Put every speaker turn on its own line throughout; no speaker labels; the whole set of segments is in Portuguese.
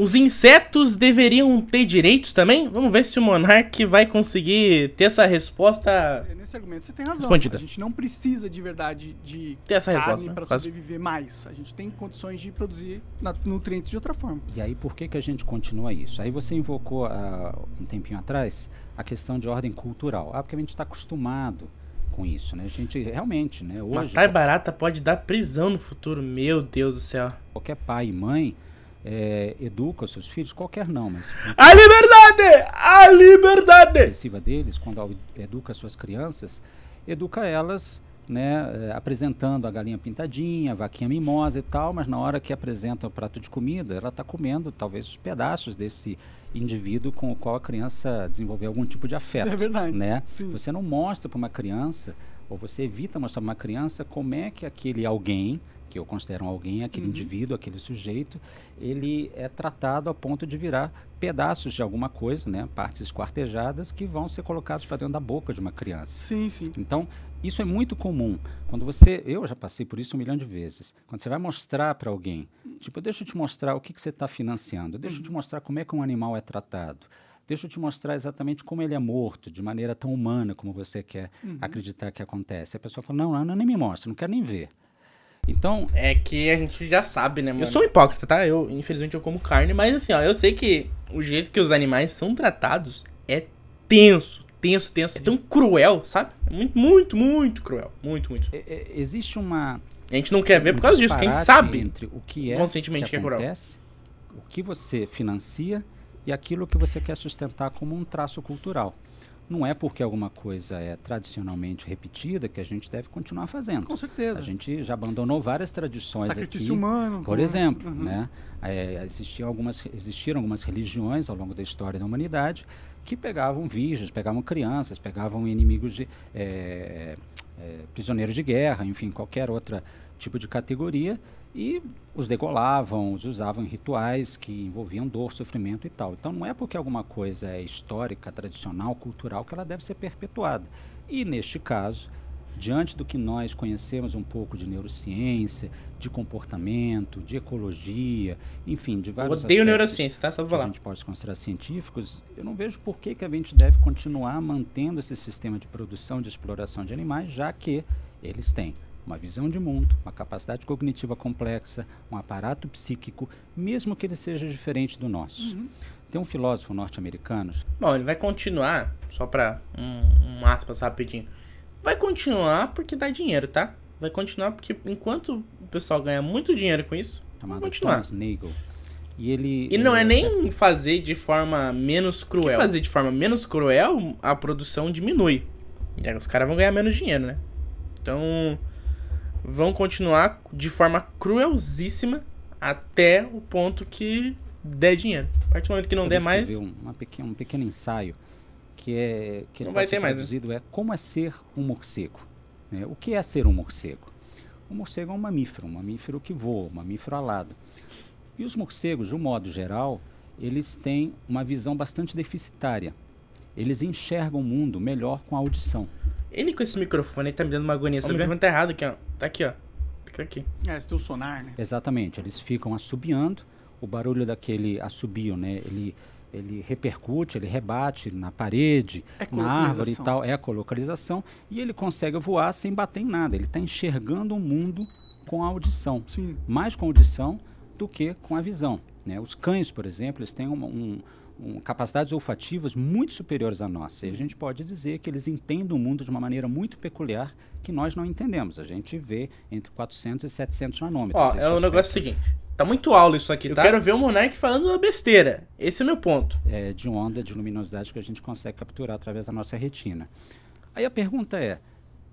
Os insetos deveriam ter direitos também? Vamos ver se o Monark vai conseguir ter essa resposta.
É, nesse argumento você tem razão. Respondida. A gente não precisa de verdade de ter essa carne para né? sobreviver mais. A gente tem condições de produzir nutrientes de outra forma.
E aí por que, que a gente continua isso? Aí você invocou uh, um tempinho atrás a questão de ordem cultural. Ah, porque a gente está acostumado com isso, né? A gente realmente, né? Hoje, Matar
barata pode
dar prisão no futuro, meu Deus do céu. Qualquer pai e mãe é, educa os seus filhos, qualquer não, mas. A liberdade! A liberdade! A deles, quando educa suas crianças, educa elas. Né, é, apresentando a galinha pintadinha, a vaquinha mimosa e tal, mas na hora que apresenta o prato de comida, ela está comendo talvez os pedaços desse indivíduo com o qual a criança desenvolveu algum tipo de afeto. É verdade. Né? Você não mostra para uma criança, ou você evita mostrar para uma criança como é que aquele alguém que eu considero alguém, aquele uhum. indivíduo, aquele sujeito, ele é tratado a ponto de virar pedaços de alguma coisa, né, partes esquartejadas que vão ser colocados para dentro da boca de uma criança. Sim, sim. Então, isso é muito comum. Quando você, eu já passei por isso um milhão de vezes. Quando você vai mostrar para alguém, tipo, deixa eu te mostrar o que, que você está financiando, deixa eu te uhum. mostrar como é que um animal é tratado deixa eu te mostrar exatamente como ele é morto, de maneira tão humana como você quer uhum. acreditar que acontece. A pessoa fala, não, não, não, nem me mostra, não quero nem ver. Então.
É que a gente já sabe,
né, mano? Eu sou um hipócrita, tá? Eu, infelizmente, eu como carne, mas
assim, ó, eu sei que o jeito que os animais são tratados é tenso, tenso, tenso. É tão cruel, sabe?
É muito, muito, muito cruel. Muito, muito. É, é, existe uma. A gente não quer ver um por causa disso, quem a gente sabe entre o que é conscientemente que, acontece, que é cruel. O que você financia e aquilo que você quer sustentar como um traço cultural não é porque alguma coisa é tradicionalmente repetida que a gente deve continuar fazendo. Com certeza. A gente já abandonou várias tradições Sacrifício aqui, humano. Por né? exemplo, uhum. né? É, existiam, algumas, existiram algumas religiões ao longo da história da humanidade que pegavam virgens, pegavam crianças, pegavam inimigos de... É, é, prisioneiros de guerra, enfim, qualquer outra tipo de categoria e os degolavam, os usavam em rituais que envolviam dor, sofrimento e tal. Então não é porque alguma coisa é histórica, tradicional, cultural, que ela deve ser perpetuada. E neste caso, diante do que nós conhecemos um pouco de neurociência, de comportamento, de ecologia, enfim, de vários. Eu odeio neurociência, tá? Só falar. a gente pode considerar científicos, eu não vejo por que, que a gente deve continuar mantendo esse sistema de produção de exploração de animais, já que eles têm uma visão de mundo, uma capacidade cognitiva complexa, um aparato psíquico, mesmo que ele seja diferente do nosso. Uhum. Tem um filósofo norte-americano. Bom, ele vai continuar, só para
um, um aspas rapidinho. Vai continuar porque dá dinheiro, tá? Vai continuar porque enquanto o pessoal ganha muito dinheiro com isso, vai continuar. Nagel. E ele. E não é, é nem fazer de forma menos cruel. fazer de forma menos cruel, a produção diminui. E aí os caras vão ganhar menos dinheiro, né? Então, vão continuar de forma cruelzíssima até o ponto que der
dinheiro. A partir do momento que não der mais. Um, pequeno, um pequeno ensaio que é que não vai ter mais, né? é como é ser um morcego. Né? O que é ser um morcego? O morcego é um mamífero, um mamífero que voa, um mamífero alado. E os morcegos, de um modo geral, eles têm uma visão bastante deficitária. Eles enxergam o mundo melhor com a audição. Ele com esse microfone, ele tá me dando uma agonia. Você microfone tá errado aqui, ó. Tá aqui, ó. Tá aqui.
É, esse o sonar, né?
Exatamente. Eles ficam assobiando. O barulho daquele assobio, né? Ele, ele repercute, ele rebate na parede, é na árvore e tal. É a colocalização. E ele consegue voar sem bater em nada. Ele está enxergando o mundo com a audição. Sim. Mais com a audição do que com a visão. Né? Os cães, por exemplo, eles têm um, um um, capacidades olfativas muito superiores à nossa. E a gente pode dizer que eles entendem o mundo de uma maneira muito peculiar que nós não entendemos. A gente vê entre 400 e 700 nanômetros. Ó, é o um
negócio seguinte. Tá muito aula isso aqui, Eu tá? Eu quero ver o
Monark falando uma besteira. Esse é o meu ponto. É de onda de luminosidade que a gente consegue capturar através da nossa retina. Aí a pergunta é: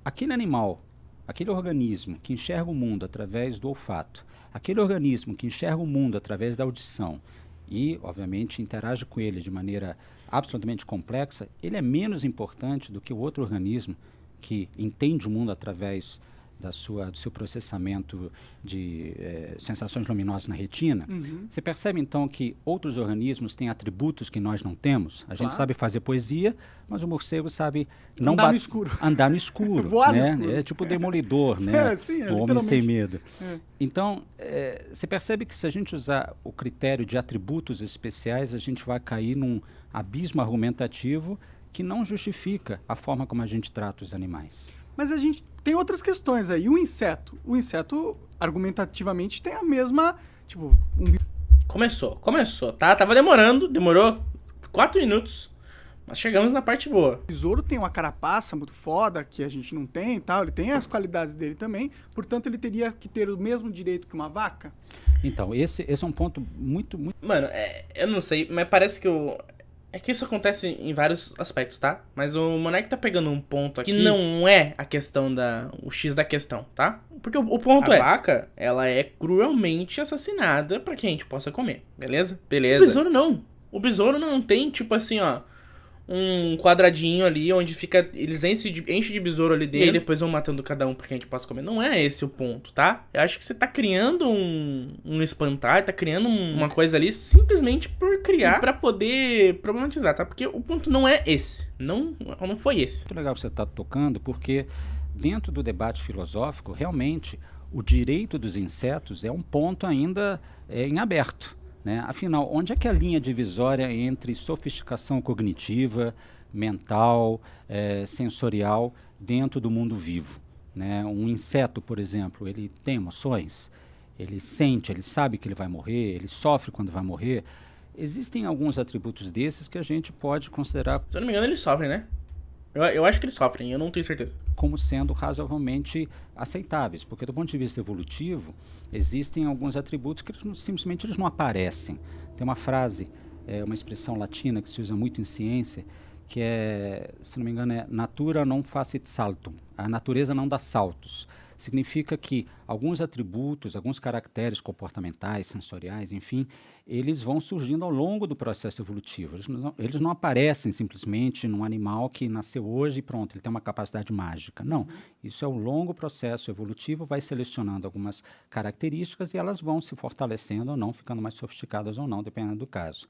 aquele animal, aquele organismo que enxerga o mundo através do olfato, aquele organismo que enxerga o mundo através da audição, e, obviamente, interage com ele de maneira absolutamente complexa, ele é menos importante do que o outro organismo que entende o mundo através da sua, do seu processamento de eh, sensações luminosas na retina, uhum. você percebe então que outros organismos têm atributos que nós não temos? A claro. gente sabe fazer poesia, mas o morcego sabe não andar no escuro. Andar no escuro. Voar né? no escuro. É tipo o demolidor, né? É, sim, é, o homem sem medo. É. Então, é, você percebe que se a gente usar o critério de atributos especiais, a gente vai cair num abismo argumentativo que não justifica a forma como a gente trata os animais.
Mas a gente tem outras questões aí. O inseto. O inseto, argumentativamente, tem a mesma. Tipo, um... Começou, começou, tá? Tava demorando, demorou quatro minutos. Mas chegamos na parte boa. O besouro tem uma carapaça muito foda que a gente não tem e tal. Ele tem as qualidades dele também. Portanto, ele teria que ter o mesmo direito que uma vaca.
Então, esse, esse é um ponto muito, muito. Mano,
é,
eu não sei, mas parece que o, é que isso acontece em vários aspectos, tá? Mas o Monark tá pegando um ponto aqui que não é a questão da. o X da questão, tá? Porque o, o ponto a é. A vaca, ela é cruelmente assassinada para que a gente possa comer, beleza? Beleza. O besouro não. O besouro não tem, tipo assim, ó um quadradinho ali onde fica. Eles enchem de, enche de besouro ali dele e depois vão matando cada um porque a gente possa comer. Não é esse o ponto, tá? Eu acho que você tá criando um, um espantar, tá criando um, uma coisa ali simplesmente
por criar para poder problematizar, tá? Porque o ponto não é esse. Não, não foi esse. Muito legal que você tá tocando, porque dentro do debate filosófico, realmente, o direito dos insetos é um ponto ainda é, em aberto. Né? Afinal, onde é que é a linha divisória entre sofisticação cognitiva, mental, é, sensorial dentro do mundo vivo? Né? Um inseto, por exemplo, ele tem emoções, ele sente, ele sabe que ele vai morrer, ele sofre quando vai morrer. Existem alguns atributos desses que a gente pode considerar. Se eu não me engano, eles sofrem, né? Eu, eu acho que eles sofrem, eu não tenho certeza. Como sendo razoavelmente aceitáveis, porque do ponto de vista evolutivo, existem alguns atributos que eles não, simplesmente eles não aparecem. Tem uma frase, é, uma expressão latina que se usa muito em ciência, que é, se não me engano, é natura non facit saltum. A natureza não dá saltos significa que alguns atributos, alguns caracteres comportamentais, sensoriais, enfim, eles vão surgindo ao longo do processo evolutivo. Eles não, eles não aparecem simplesmente num animal que nasceu hoje e pronto, ele tem uma capacidade mágica. Não. Isso é um longo processo evolutivo, vai selecionando algumas características e elas vão se fortalecendo ou não, ficando mais sofisticadas ou não, dependendo do caso.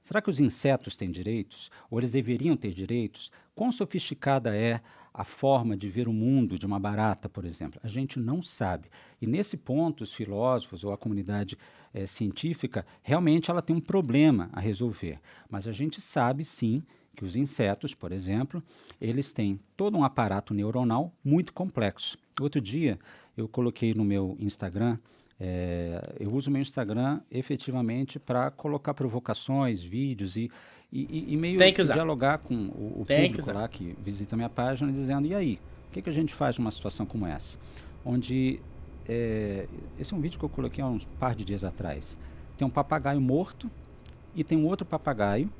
Será que os insetos têm direitos? Ou eles deveriam ter direitos? Quão sofisticada é a forma de ver o mundo de uma barata, por exemplo? A gente não sabe. E nesse ponto, os filósofos ou a comunidade é, científica realmente ela tem um problema a resolver. Mas a gente sabe sim que os insetos, por exemplo, eles têm todo um aparato neuronal muito complexo. Outro dia eu coloquei no meu Instagram é, eu uso meu Instagram efetivamente para colocar provocações, vídeos e, e, e meio dialogar com o, o público que lá que visita minha página dizendo, e aí, o que, que a gente faz numa situação como essa? Onde, é, esse é um vídeo que eu coloquei há uns par de dias atrás, tem um papagaio morto e tem um outro papagaio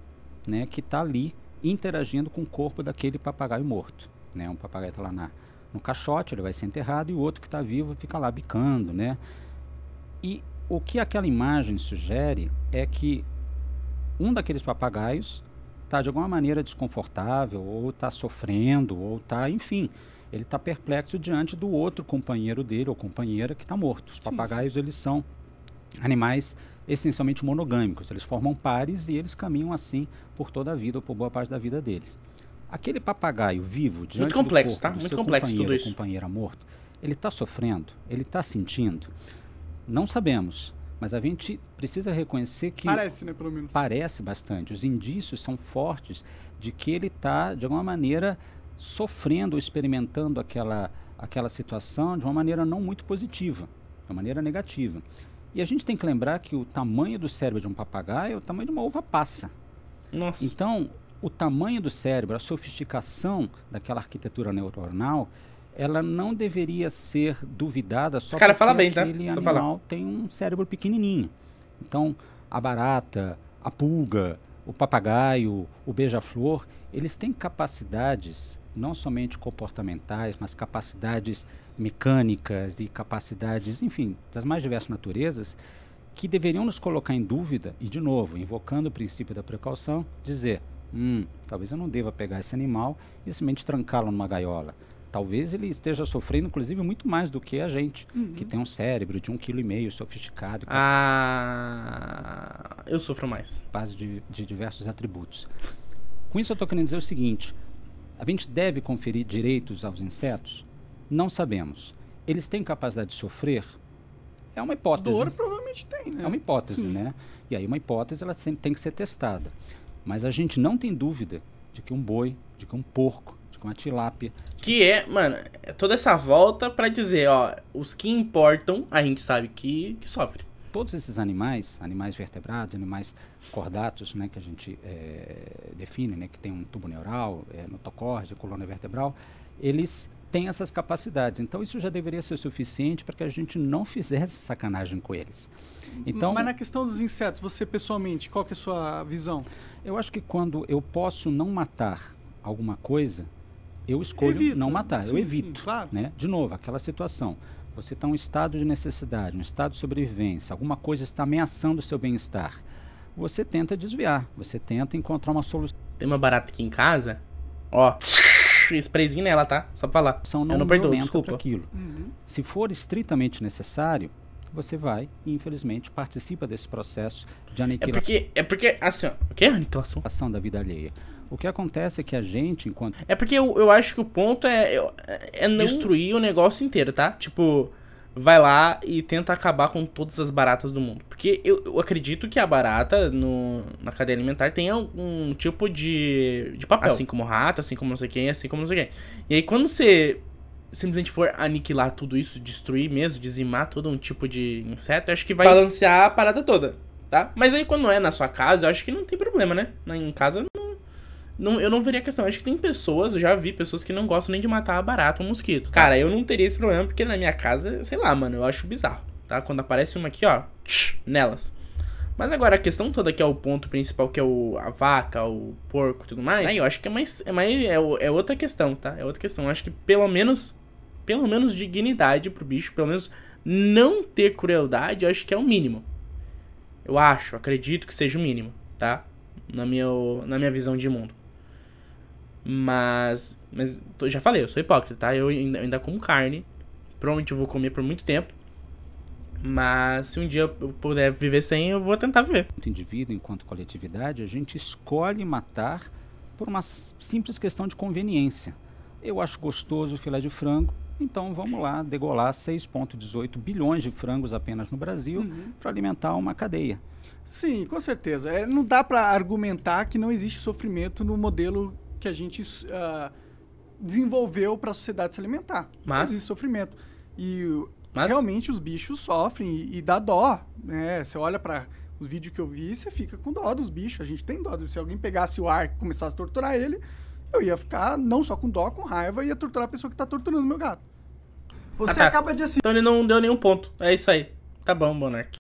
né, que está ali interagindo com o corpo daquele papagaio morto. Né? Um papagaio está lá na, no caixote, ele vai ser enterrado, e o outro que está vivo fica lá bicando, né? E o que aquela imagem sugere é que um daqueles papagaios está de alguma maneira desconfortável, ou está sofrendo, ou está, enfim, ele está perplexo diante do outro companheiro dele ou companheira que está morto. Os Sim. papagaios, eles são animais essencialmente monogâmicos. Eles formam pares e eles caminham assim por toda a vida ou por boa parte da vida deles. Aquele papagaio vivo diante Muito complexo, do corpo tá? do Muito seu complexo companheiro tudo isso. companheira morto, ele está sofrendo, ele está sentindo. Não sabemos, mas a gente precisa reconhecer que. Parece, né, pelo menos. Parece bastante. Os indícios são fortes de que ele está, de alguma maneira, sofrendo ou experimentando aquela, aquela situação de uma maneira não muito positiva, de uma maneira negativa. E a gente tem que lembrar que o tamanho do cérebro de um papagaio é o tamanho de uma uva passa. Nossa. Então, o tamanho do cérebro, a sofisticação daquela arquitetura neuronal ela não deveria ser duvidada só cara porque tá? então fala bem, aquele animal falando. tem um cérebro pequenininho. Então, a barata, a pulga, o papagaio, o beija-flor, eles têm capacidades não somente comportamentais, mas capacidades mecânicas e capacidades, enfim, das mais diversas naturezas, que deveriam nos colocar em dúvida e, de novo, invocando o princípio da precaução, dizer: hum, talvez eu não deva pegar esse animal e simplesmente trancá-lo numa gaiola talvez ele esteja sofrendo, inclusive, muito mais do que a gente, uhum. que tem um cérebro de um quilo e meio sofisticado. Ah, eu sofro mais. Base de, de diversos atributos. Com isso, eu estou querendo dizer o seguinte: a gente deve conferir direitos aos insetos? Não sabemos. Eles têm capacidade de sofrer? É uma hipótese. Dor
provavelmente tem, né? É uma hipótese, Sim. né?
E aí uma hipótese ela tem que ser testada. Mas a gente não tem dúvida de que um boi, de que um porco, com a tilápia.
Que é, mano, é toda essa volta para dizer, ó, os que
importam, a gente sabe que, que sofre. Todos esses animais, animais vertebrados, animais cordatos, né, que a gente é, define, né, que tem um tubo neural, é, eh, notocórdia, coluna vertebral, eles têm essas capacidades. Então isso já deveria ser suficiente para que a gente não fizesse sacanagem com eles. Então, Mas na questão dos insetos, você pessoalmente, qual que é a sua visão? Eu acho que quando eu posso não matar alguma coisa, eu escolho evito, não matar, sim, eu evito. Sim, claro. né? De novo, aquela situação. Você está em um estado de necessidade, um estado de sobrevivência, alguma coisa está ameaçando o seu bem-estar. Você tenta desviar, você tenta encontrar uma solução. Tem uma barata aqui em casa, ó, sprayzinho nela, tá? Só pra falar. não, eu não perdoo, desculpa. Aquilo. Uhum. Se for estritamente necessário, você vai e, infelizmente, participa desse processo de é aniquilação. É porque, é porque assim, ó, o que é aniquilação? Ação da vida alheia. O que acontece é que a gente, enquanto. É porque
eu, eu acho que o ponto é, é não... destruir o negócio inteiro, tá? Tipo, vai lá e tenta acabar com todas as baratas do mundo. Porque eu, eu acredito que a barata no, na cadeia alimentar tem algum tipo de, de papel. Assim como rato, assim como não sei quem, assim como não sei quem. E aí quando você simplesmente for aniquilar tudo isso, destruir mesmo, dizimar todo um tipo de inseto, eu acho que vai balancear a parada toda. Tá? Mas aí quando é na sua casa, eu acho que não tem problema, né? Em casa não, eu não veria questão. Acho que tem pessoas, eu já vi pessoas que não gostam nem de matar a barata ou um mosquito. Cara, eu não teria esse problema porque na minha casa, sei lá, mano, eu acho bizarro, tá? Quando aparece uma aqui, ó, nelas. Mas agora a questão toda que é o ponto principal, que é o, a vaca, o porco e tudo mais, aí eu acho que é mais. É, mais é, é outra questão, tá? É outra questão. Eu acho que pelo menos. Pelo menos dignidade pro bicho, pelo menos não ter crueldade, eu acho que é o mínimo. Eu acho, acredito que seja o mínimo, tá? Na minha, na minha visão de mundo. Mas. Mas já falei, eu sou hipócrita, tá? Eu ainda, eu ainda como carne. Provavelmente eu vou comer por muito tempo.
Mas se um dia eu puder viver sem, eu vou tentar viver. Enquanto indivíduo, enquanto coletividade, a gente escolhe matar por uma simples questão de conveniência. Eu acho gostoso o filé de frango, então vamos lá degolar 6,18 bilhões de frangos apenas no Brasil uhum. para alimentar uma cadeia. Sim, com certeza.
É, não dá para argumentar que não existe sofrimento no modelo que a gente uh, desenvolveu para a sociedade se alimentar. Mas esse sofrimento. E Mas... realmente os bichos sofrem e, e dá dó. Né? Você olha para os vídeos que eu vi, você fica com dó dos bichos. A gente tem dó. Se alguém pegasse o ar e começasse a torturar ele, eu ia ficar não só com dó, com raiva, ia torturar a pessoa que está torturando meu gato. Você ah, tá. acaba de
assim. Então ele não deu nenhum ponto. É isso aí. Tá bom, Monark.